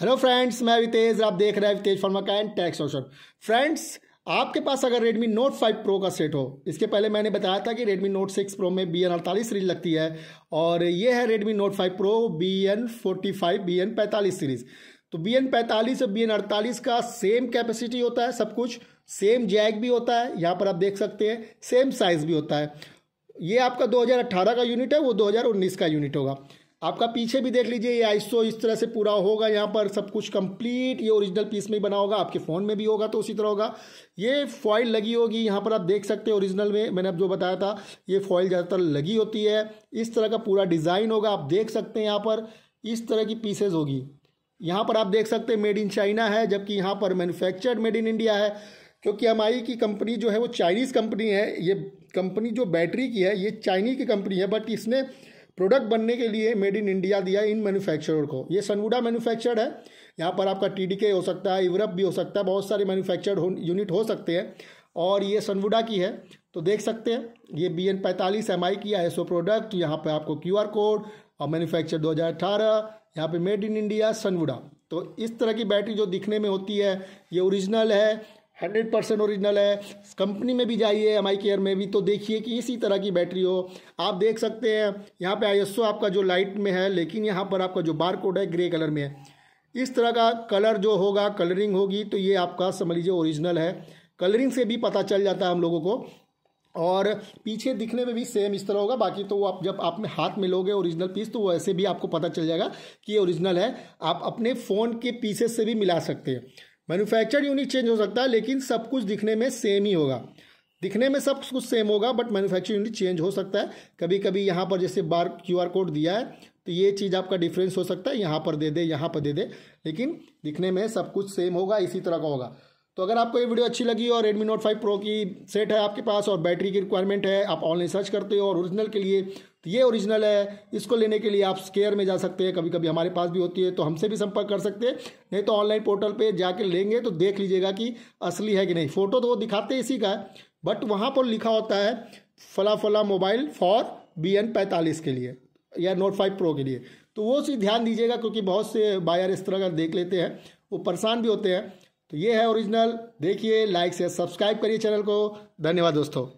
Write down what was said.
hello friends मैं वितेज आप देख रहे हैं वितेज फार्मा का एंड टैक्स ऑप्शन फ्रेंड्स आपके पास अगर Redmi Note 5 Pro का सेट हो इसके पहले मैंने बताया था कि Redmi Note 6 Pro में बी एन अड़तालीस सीरीज लगती है और ये है Redmi Note 5 Pro B N forty five B N पैंतालीस सीरीज तो बी एन पैंतालीस और बी एन अड़तालीस का सेम कैपेसिटी होता है सब कुछ सेम जैक भी होता है यहाँ पर आप देख सकते हैं सेम साइज़ भी होता है ये आपका 2018 का यूनिट है वो 2019 का यूनिट होगा आपका पीछे भी देख लीजिए ये आइसो इस तरह से पूरा होगा यहाँ पर सब कुछ कंप्लीट ये ओरिजिनल पीस में ही बना होगा आपके फ़ोन में भी होगा तो उसी तरह होगा ये फॉइल लगी होगी यहाँ पर आप देख सकते हैं ओरिजिनल में मैंने अब जो बताया था ये फॉइल ज़्यादातर लगी होती है इस तरह का पूरा डिज़ाइन होगा आप देख सकते हैं यहाँ पर इस तरह की पीसेज होगी यहाँ पर आप देख सकते हैं मेड इन चाइना है जबकि यहाँ पर मैनुफैक्चर्ड मेड इन इंडिया है क्योंकि एम की कंपनी जो है वो चाइनीज़ कंपनी है ये कंपनी जो बैटरी की है ये चाइनीज़ की कंपनी है बट इसने प्रोडक्ट बनने के लिए मेड इन इंडिया दिया इन मैन्युफैक्चरर को ये सनवुडा मैन्युफैक्चर्ड है यहाँ पर आपका टी हो सकता है यूरप भी हो सकता है बहुत सारे मैन्युफैक्चर्ड यूनिट हो सकते हैं और ये सनवुडा की है तो देख सकते हैं ये बी एन पैंतालीस एम आई की आई एस ओ प्रोडक्ट यहाँ पर आपको क्यू आर कोड और मैन्युफैक्चर अठारह यहाँ पे मेड इन इंडिया सनवुडा तो इस तरह की बैटरी जो दिखने में होती है ये ओरिजिनल है हंड्रेड परसेंट ओरिजिनल है कंपनी में भी जाइए एम आई केयर में भी तो देखिए कि इसी तरह की बैटरी हो आप देख सकते हैं यहाँ पे आई आपका जो लाइट में है लेकिन यहाँ पर आपका जो बार कोड है ग्रे कलर में है इस तरह का कलर जो होगा कलरिंग होगी तो ये आपका समझ लीजिए ओरिजिनल है कलरिंग से भी पता चल जाता है हम लोगों को और पीछे दिखने में भी सेम इस तरह होगा बाकी तो वो आप जब आप में हाथ में लोगे ओरिजिनल पीस तो वैसे भी आपको पता चल जाएगा कि ये ओरिजिनल है आप अपने फ़ोन के पीसेस से भी मिला सकते हैं मैन्युफैक्चर यूनिट चेंज हो सकता है लेकिन सब कुछ दिखने में सेम ही होगा दिखने में सब कुछ सेम होगा बट मैन्युफैक्चर यूनिट चेंज हो सकता है कभी कभी यहाँ पर जैसे बार क्यू आर कोड दिया है तो ये चीज़ आपका डिफरेंस हो सकता है यहाँ पर दे दे यहाँ पर दे दे लेकिन दिखने में सब कुछ सेम होगा इसी तरह का होगा तो अगर आपको ये वीडियो अच्छी लगी और रेडमी नोट फाइव प्रो की सेट है आपके पास और बैटरी की रिक्वायरमेंट है आप ऑनलाइन सर्च करते हो और ओरिजिनल के लिए तो ये ओरिजिनल है इसको लेने के लिए आप स्केयर में जा सकते हैं कभी कभी हमारे पास भी होती है तो हमसे भी संपर्क कर सकते हैं नहीं तो ऑनलाइन पोर्टल पर जाके लेंगे तो देख लीजिएगा कि असली है कि नहीं फ़ोटो तो वो दिखाते इसी का बट वहाँ पर लिखा होता है फला फला मोबाइल फॉर बी एन पैंतालीस के लिए या नोट फाइव प्रो के लिए तो वो चीज़ ध्यान दीजिएगा क्योंकि बहुत से बायर इस तरह का देख लेते हैं वो परेशान भी होते हैं तो ये है ओरिजिनल देखिए लाइक से सब्सक्राइब करिए चैनल को धन्यवाद दोस्तों